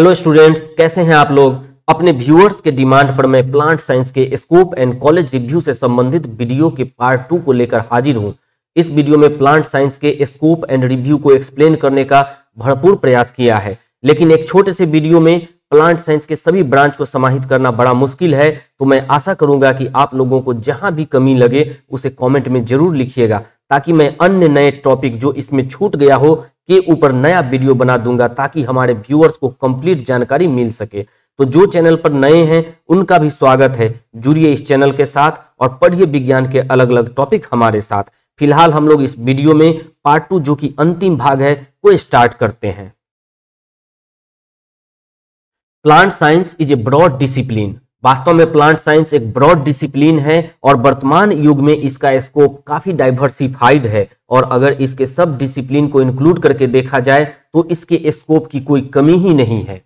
hello students कैसे हैं आप लोग अपने व्यूअर्स के डिमांड पर मैं प्लांट साइंस के स्कोप एंड कॉलेज रिव्यू से संबंधित वीडियो के पार्ट टू को लेकर हाजिर हूं इस वीडियो में प्लांट साइंस के स्कोप एंड रिव्यू को एक्सप्लेन करने का भरपूर प्रयास किया है लेकिन एक छोटे से वीडियो में प्लांट साइंस के सभी ब्रांच को समाहित करना बड़ा मुश्किल है तो मैं आशा करूंगा कि आप लोगों को जहां भी कमी लगे उसे कमेंट में जरूर लिखिएगा ताकि मैं अन्य नए टॉपिक जो इसमें छूट गया हो के ऊपर नया वीडियो बना दूंगा ताकि हमारे व्यूअर्स को कंप्लीट जानकारी मिल सके तो जो चैनल पर नए हैं उनका भी स्वागत है जुड़िए इस चैनल के साथ और पढ़िए विज्ञान के अलग अलग टॉपिक हमारे साथ फिलहाल हम लोग इस वीडियो में पार्ट टू जो कि अंतिम भाग है को स्टार्ट करते हैं plant science is a broad discipline वास्तव में प्लांट साइंस एक ब्रॉड डिसिप्लिन है और वर्तमान युग में इसका स्कोप काफी डाइवर्सिफाइड है और अगर इसके सब डिसिप्लिन को इंक्लूड करके देखा जाए तो इसके स्कोप की कोई कमी ही नहीं है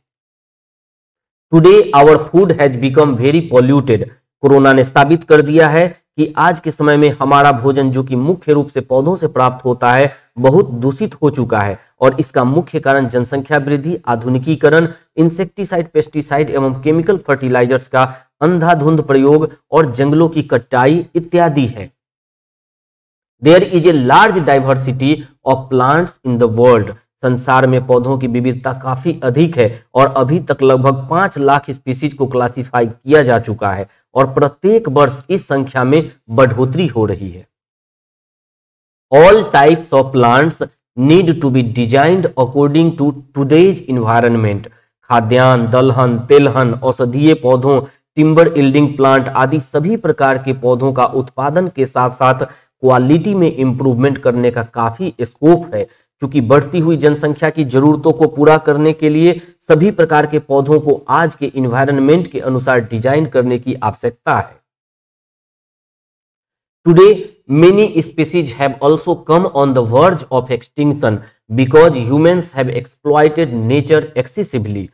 today our food has become very polluted corona ने साबित कर दिया है कि आज के समय में हमारा भोजन जो कि मुख्य रूप से पौधों से प्राप्त होता है बहुत दूषित हो चुका है और इसका मुख्य कारण जनसंख्या वृद्धि आधुनिकीकरण इंसेक्टिसाइड पेस्टिसाइड एवं केमिकल फर्टिलाइजर्स का अंधाधुंध प्रयोग और जंगलों की कटाई इत्यादि है there is a large diversity of plants in the world संसार में पौधों की विविधता काफी अधिक है और अभी तक लगभग पांच लाख स्पीसीज को क्लासिफाई किया जा चुका है और प्रत्येक वर्ष इस संख्या में बढ़ोतरी हो रही है all types of plants need to be designed according to today's environment खाद्यान्न दलहन तेलहन औषधीय पौधों टिम्बर इल्डिंग प्लांट आदि सभी प्रकार के पौधों का उत्पादन के साथ साथ क्वालिटी में इंप्रूवमेंट करने का काफी स्कोप है क्योंकि बढ़ती हुई जनसंख्या की जरूरतों को पूरा करने के लिए सभी प्रकार के पौधों को आज के इन्वायरमेंट के अनुसार डिजाइन करने की आवश्यकता है today many species have also come on the verge of extinction because humans have exploited nature excessively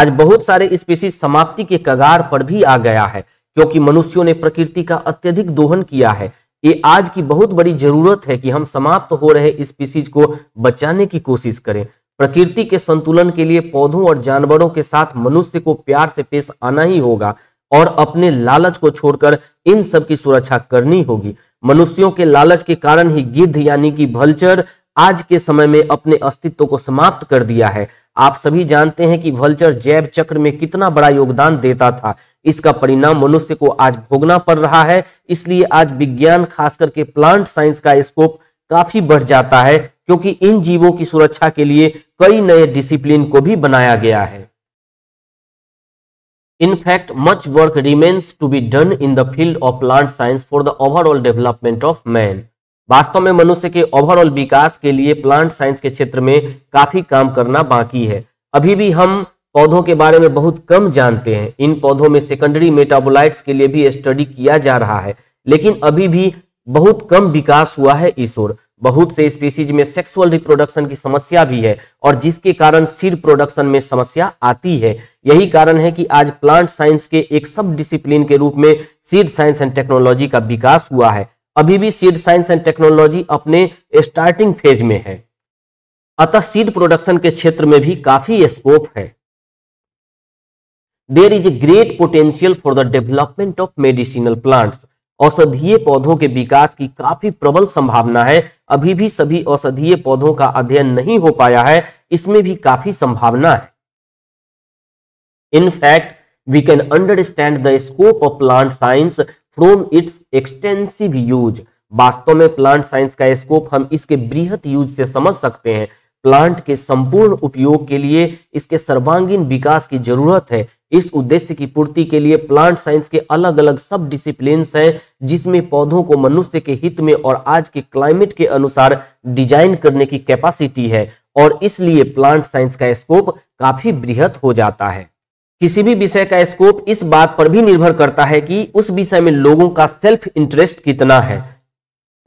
आज बहुत सारे स्पीसीज समाप्ति के कगार पर भी आ गया है क्योंकि मनुष्यों ने प्रकृति का अत्यधिक दोहन किया है ये आज की बहुत बड़ी जरूरत है कि हम समाप्त हो रहे स्पीसीज को बचाने की कोशिश करें प्रकृति के संतुलन के लिए पौधों और जानवरों के साथ मनुष्य को प्यार से पेश आना ही होगा और अपने लालच को छोड़कर इन सब की सुरक्षा करनी होगी मनुष्यों के लालच के कारण ही गिद्ध यानी कि भल्चर आज के समय में अपने अस्तित्व को समाप्त कर दिया है आप सभी जानते हैं कि भल्चर जैव चक्र में कितना बड़ा योगदान देता था इसका परिणाम मनुष्य को आज भोगना पड़ रहा है इसलिए आज विज्ञान खास करके प्लांट साइंस का स्कोप काफी बढ़ जाता है क्योंकि इन जीवों की सुरक्षा के लिए कई नए डिसिप्लिन को भी बनाया गया है in fact much work remains to be done in the field of plant science for the overall development of man वास्तव में मनुष्य के ओवरऑल विकास के लिए प्लांट साइंस के क्षेत्र में काफी काम करना बाकी है अभी भी हम पौधों के बारे में बहुत कम जानते हैं इन पौधों में सेकेंडरी मेटाबोलाइट्स के लिए भी स्टडी किया जा रहा है लेकिन अभी भी बहुत कम विकास हुआ है इस ओर बहुत से स्पीसीज में सेक्सुअल रिप्रोडक्शन की समस्या भी है और जिसके कारण सीड प्रोडक्शन में समस्या आती है यही कारण है कि आज प्लांट साइंस के एक सब डिसिप्लिन के रूप में सीड साइंस एंड टेक्नोलॉजी का विकास हुआ है अभी भी सीड साइंस एंड टेक्नोलॉजी अपने स्टार्टिंग फेज में है अतः सीड प्रोडक्शन के क्षेत्र में भी काफी स्कोप है there is a great potential for the development of medicinal plants औषधीय पौधों के विकास की काफी प्रबल संभावना है अभी भी सभी औषधीय पौधों का अध्ययन नहीं हो पाया है इसमें भी काफी संभावना है in fact we can understand the scope of plant science from its extensive use वास्तव में प्लांट साइंस का स्कोप हम इसके बृहत यूज से समझ सकते हैं प्लांट के संपूर्ण उपयोग के लिए इसके सर्वांगीण विकास की जरूरत है इस उद्देश्य की पूर्ति के लिए प्लांट साइंस के अलग अलग सब डिसिप्लिन हैं जिसमें पौधों को मनुष्य के हित में और आज के क्लाइमेट के अनुसार डिजाइन करने की कैपेसिटी है और इसलिए प्लांट साइंस का स्कोप काफी बृहद हो जाता है किसी भी विषय का स्कोप इस बात पर भी निर्भर करता है कि उस विषय में लोगों का सेल्फ इंटरेस्ट कितना है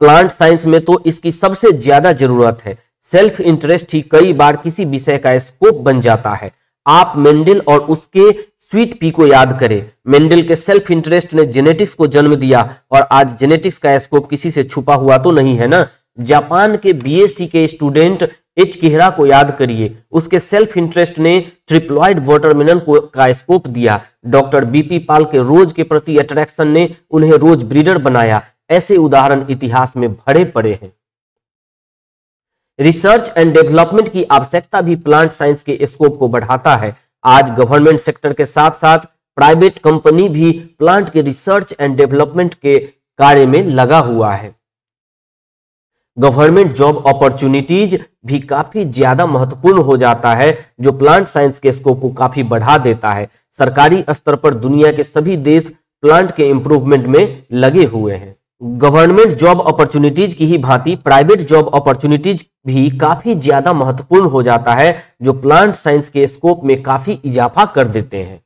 प्लांट साइंस में तो इसकी सबसे ज्यादा जरूरत है सेल्फ इंटरेस्ट ही कई बार किसी विषय का स्कोप बन जाता है आप मेंडल और उसके स्वीट पी को याद करें मेंडल के सेल्फ इंटरेस्ट ने जेनेटिक्स को जन्म दिया और आज जेनेटिक्स का स्कोप किसी से छुपा हुआ तो नहीं है ना जापान के बीएससी के स्टूडेंट एच किहरा को याद करिए उसके सेल्फ इंटरेस्ट ने ट्रिप्लॉइड वाटरमेलन को का स्कोप दिया डॉक्टर बीपी पाल के रोज के प्रति अट्रैक्शन ने उन्हें रोज ब्रीडर बनाया ऐसे उदाहरण इतिहास में भरे पड़े हैं रिसर्च एंड डेवलपमेंट की आवश्यकता भी प्लांट साइंस के स्कोप को बढ़ाता है आज गवर्नमेंट सेक्टर के साथ साथ प्राइवेट कंपनी भी प्लांट के रिसर्च एंड डेवलपमेंट के कार्य में लगा हुआ है गवर्नमेंट जॉब अपॉर्चुनिटीज भी काफी ज्यादा महत्वपूर्ण हो जाता है जो प्लांट साइंस के स्कोप को काफी बढ़ा देता है सरकारी स्तर पर दुनिया के सभी देश प्लांट के इंप्रूवमेंट में लगे हुए हैं गवर्नमेंट जॉब अपॉर्चुनिटीज की ही भांति प्राइवेट जॉब अपॉर्चुनिटीज भी काफी ज्यादा महत्वपूर्ण हो जाता है जो प्लांट साइंस के स्कोप में काफी इजाफा कर देते हैं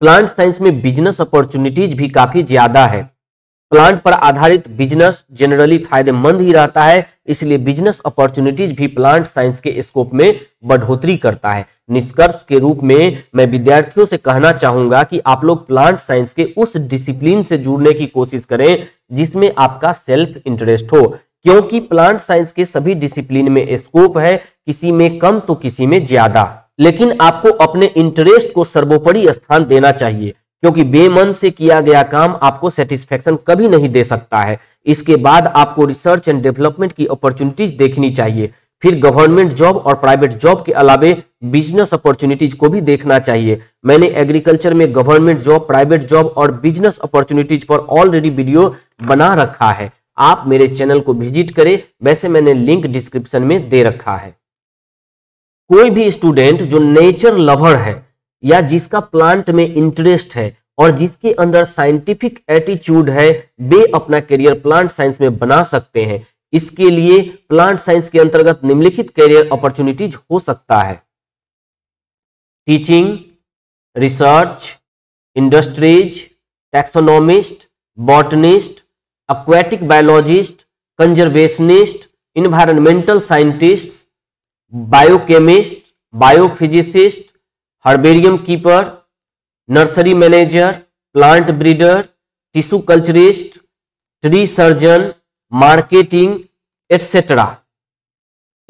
प्लांट साइंस में बिजनेस अपॉर्चुनिटीज भी काफी ज्यादा है प्लांट पर आधारित बिजनेस जनरली फायदेमंद ही रहता है इसलिए बिजनेस अपॉर्चुनिटीज भी प्लांट साइंस के स्कोप में बढ़ोतरी करता है निष्कर्ष के रूप में मैं विद्यार्थियों से कहना चाहूंगा कि आप लोग प्लांट साइंस के उस डिसिप्लिन से जुड़ने की कोशिश करें जिसमें आपका सेल्फ इंटरेस्ट हो क्योंकि प्लांट साइंस के सभी डिसिप्लिन में स्कोप है किसी में कम तो किसी में ज्यादा लेकिन आपको अपने इंटरेस्ट को सर्वोपरि स्थान देना चाहिए क्योंकि बेमन से किया गया काम आपको सेटिस्फेक्शन कभी नहीं दे सकता है इसके बाद आपको रिसर्च एंड डेवलपमेंट की अपॉर्चुनिटीज देखनी चाहिए फिर गवर्नमेंट जॉब और प्राइवेट जॉब के अलावे बिजनेस अपॉर्चुनिटीज को भी देखना चाहिए मैंने एग्रीकल्चर में गवर्नमेंट जॉब प्राइवेट जॉब और बिजनेस अपॉर्चुनिटीज पर ऑलरेडी वीडियो बना रखा है आप मेरे चैनल को विजिट करें वैसे मैंने लिंक डिस्क्रिप्शन में दे रखा है कोई भी स्टूडेंट जो नेचर लवर है या जिसका प्लांट में इंटरेस्ट है और जिसके अंदर साइंटिफिक एटीट्यूड है वे अपना करियर प्लांट साइंस में बना सकते हैं इसके लिए प्लांट साइंस के अंतर्गत निम्नलिखित करियर अपॉर्चुनिटीज हो सकता है teaching research industries taxonomist botanist aquatic biologist conservationist environmental scientist biochemist biophysicist herbarium keeper nursery manager plant breeder tissue culturist tree surgeon marketing etcetera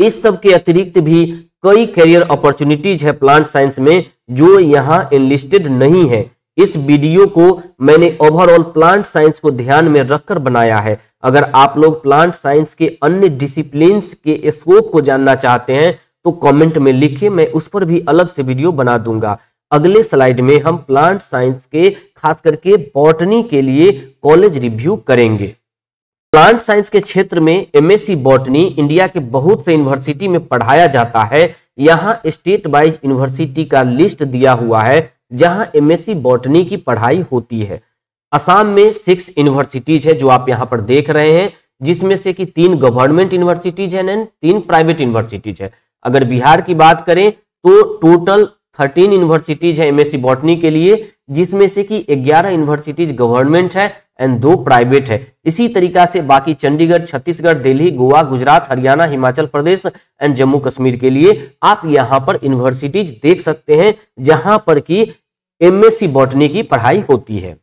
इस सब के अतिरिक्त भी कई करियर अपॉर्चुनिटीज है प्लांट साइंस में जो यहाँ इनलिस्टेड नहीं है इस वीडियो को मैंने ओवरऑल प्लांट साइंस को ध्यान में रखकर बनाया है अगर आप लोग प्लांट साइंस के अन्य डिसिप्लिन के स्कोप को जानना चाहते हैं तो कमेंट में लिखिए मैं उस पर भी अलग से वीडियो बना दूंगा अगले स्लाइड में हम प्लांट साइंस के खास करके बॉटनी के लिए कॉलेज रिव्यू करेंगे प्लांट साइंस के क्षेत्र में एमएससी बॉटनी इंडिया के बहुत से यूनिवर्सिटी में पढ़ाया जाता है यहाँ स्टेट वाइज यूनिवर्सिटी का लिस्ट दिया हुआ है जहाँ एमएससी बॉटनी की पढ़ाई होती है असम में सिक्स यूनिवर्सिटीज है जो आप यहाँ पर देख रहे हैं जिसमें से कि तीन गवर्नमेंट यूनिवर्सिटीज हैं एंड तीन प्राइवेट यूनिवर्सिटीज है अगर बिहार की बात करें तो टोटल थर्टीन यूनिवर्सिटीज है एमएससी बॉटनी के लिए जिसमें से कि ग्यारह यूनिवर्सिटीज गवर्नमेंट है एंड दो प्राइवेट है इसी तरीका से बाकी चंडीगढ़ छत्तीसगढ़ दिल्ली गोवा गुजरात हरियाणा हिमाचल प्रदेश एंड जम्मू कश्मीर के लिए आप यहां पर यूनिवर्सिटीज देख सकते हैं जहां पर की एमएससी बॉटनी की पढ़ाई होती है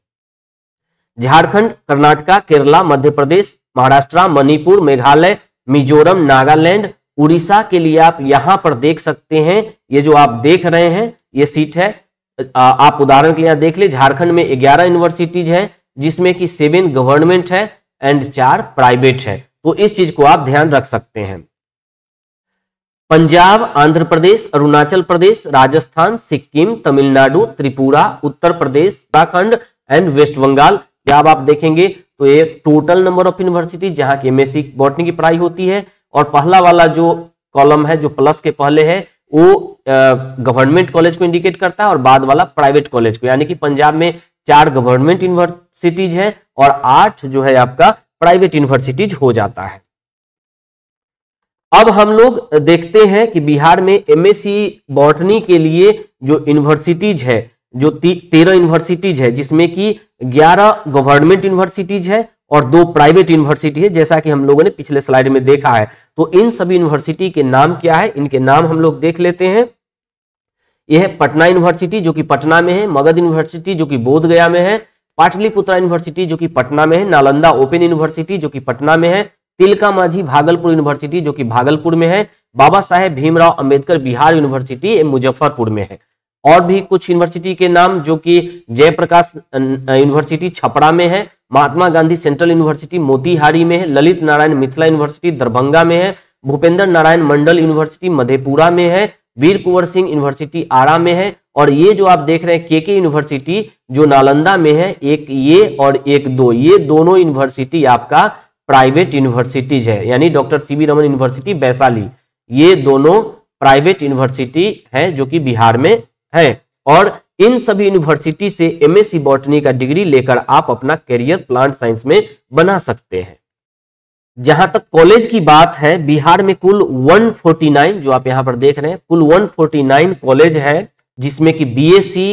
झारखंड कर्नाटका केरला मध्य प्रदेश महाराष्ट्र मणिपुर मेघालय मिजोरम नागालैंड उड़ीसा के लिए आप यहां पर देख सकते हैं ये जो आप देख रहे हैं ये सीट है आप उदाहरण के लिए देख ले झारखंड में ग्यारह यूनिवर्सिटीज है जिसमें कि सेवन गवर्नमेंट है एंड चार प्राइवेट है तो इस चीज को आप ध्यान रख सकते हैं पंजाब आंध्र प्रदेश अरुणाचल प्रदेश राजस्थान सिक्किम तमिलनाडु त्रिपुरा उत्तर प्रदेश उत्तराखंड एंड वेस्ट बंगाल या आप देखेंगे तो ये टोटल नंबर ऑफ यूनिवर्सिटी जहां की एमएससी बॉटनी की पढ़ाई होती है और पहला वाला जो कॉलम है जो प्लस के पहले है वो गवर्नमेंट कॉलेज को इंडिकेट करता है और बाद वाला प्राइवेट कॉलेज को यानी कि पंजाब में चार गवर्नमेंट यूनिवर्सिटीज हैं और आठ जो है आपका प्राइवेट यूनिवर्सिटीज हो जाता है अब हम लोग देखते हैं कि बिहार में एमएससी बॉटनी के लिए जो यूनिवर्सिटीज है जो तेरह यूनिवर्सिटीज है जिसमें कि ग्यारह गवर्नमेंट यूनिवर्सिटीज है और दो प्राइवेट यूनिवर्सिटी है जैसा कि हम लोगों ने पिछले स्लाइड में देखा है तो इन सभी यूनिवर्सिटी के नाम क्या है इनके नाम हम लोग देख लेते हैं यह है पटना यूनिवर्सिटी जो कि पटना में है मगध यूनिवर्सिटी जो कि गया में है पाटलिपुत्रा यूनिवर्सिटी जो कि पटना में है नालंदा ओपन यूनिवर्सिटी जो कि पटना में है तिलका माझी भागलपुर यूनिवर्सिटी जो कि भागलपुर में है बाबा साहेब भीमराव अंबेडकर बिहार यूनिवर्सिटी मुजफ्फरपुर में है और भी कुछ यूनिवर्सिटी के नाम जो कि जयप्रकाश अं, अं, यूनिवर्सिटी छपरा में है महात्मा गांधी सेंट्रल यूनिवर्सिटी मोतिहारी में है ललित नारायण मिथिला यूनिवर्सिटी दरभंगा में है भूपेंद्र नारायण मंडल यूनिवर्सिटी मधेपुरा में है वीर कुंवर सिंह यूनिवर्सिटी आरा में है और ये जो आप देख रहे हैं के के यूनिवर्सिटी जो नालंदा में है एक ये और एक दो ये दोनों यूनिवर्सिटी आपका प्राइवेट यूनिवर्सिटीज है यानी doctor C B Raman university Vaishali ये दोनों प्राइवेट यूनिवर्सिटी है जो कि बिहार में है और इन सभी यूनिवर्सिटी से एम एस बॉटनी का डिग्री लेकर आप अपना करियर प्लांट साइंस में बना सकते हैं जहां तक कॉलेज की बात है बिहार में कुल 149 जो आप यहां पर देख रहे हैं कुल 149 कॉलेज है जिसमें कि बीएससी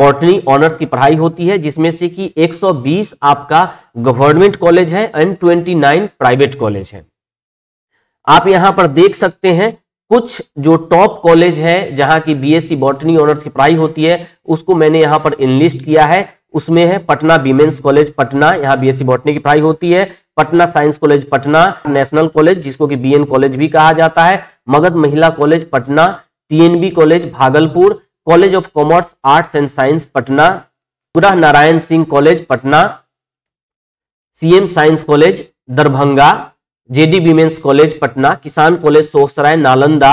बॉटनी ऑनर्स की पढ़ाई होती है जिसमें से कि 120 आपका गवर्नमेंट कॉलेज है एंड 29 प्राइवेट कॉलेज है आप यहां पर देख सकते हैं कुछ जो टॉप कॉलेज है जहां की बीएससी बॉटनी ऑनर्स की पढ़ाई होती है उसको मैंने यहां पर इनलिस्ट किया है उसमें है पटना वीमेंस कॉलेज पटना यहाँ बीएससी बॉटनी की पढ़ाई होती है Patna science college Patna national college जिसको कि बीएन कॉलेज भी कहा जाता है Magadh Mahila college Patna TNB college Bhagalpur college of commerce arts and science Patna गुरह Narayan Singh college Patna CM science college Darbhanga JD women's college Patna Kisan college Sohsarai Nalanda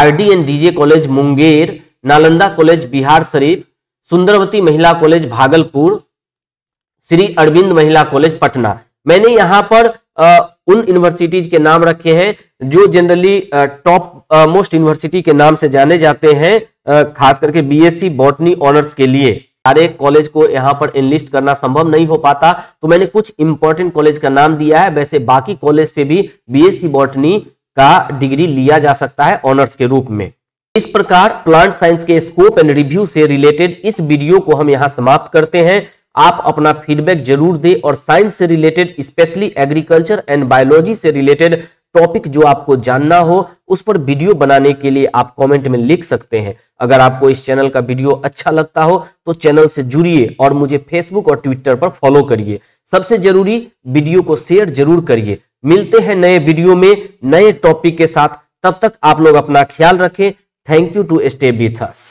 RD and DJ college Munger Nalanda college Bihar Sharif Sundarwati Mahila college Bhagalpur Shri Arvind महिला कॉलेज पटना मैंने यहाँ पर आ, उन यूनिवर्सिटीज के नाम रखे हैं जो जनरली टॉप मोस्ट यूनिवर्सिटी के नाम से जाने जाते हैं खास करके बीएससी बॉटनी ऑनर्स के लिए सारे कॉलेज को यहाँ पर इनलिस्ट करना संभव नहीं हो पाता तो मैंने कुछ इंपॉर्टेंट कॉलेज का नाम दिया है वैसे बाकी कॉलेज से भी बीएससी बॉटनी का डिग्री लिया जा सकता है ऑनर्स के रूप में इस प्रकार प्लांट साइंस के स्कोप एंड रिव्यू से रिलेटेड इस वीडियो को हम यहाँ समाप्त करते हैं आप अपना फीडबैक जरूर दें और साइंस से related specially agriculture and biology से रिलेटेड टॉपिक जो आपको जानना हो उस पर वीडियो बनाने के लिए आप कमेंट में लिख सकते हैं अगर आपको इस चैनल का वीडियो अच्छा लगता हो तो चैनल से जुड़िए और मुझे फेसबुक और ट्विटर पर फॉलो करिए सबसे जरूरी वीडियो को शेयर जरूर करिए मिलते हैं नए वीडियो में नए टॉपिक के साथ तब तक आप लोग अपना ख्याल रखें thank you to stay with us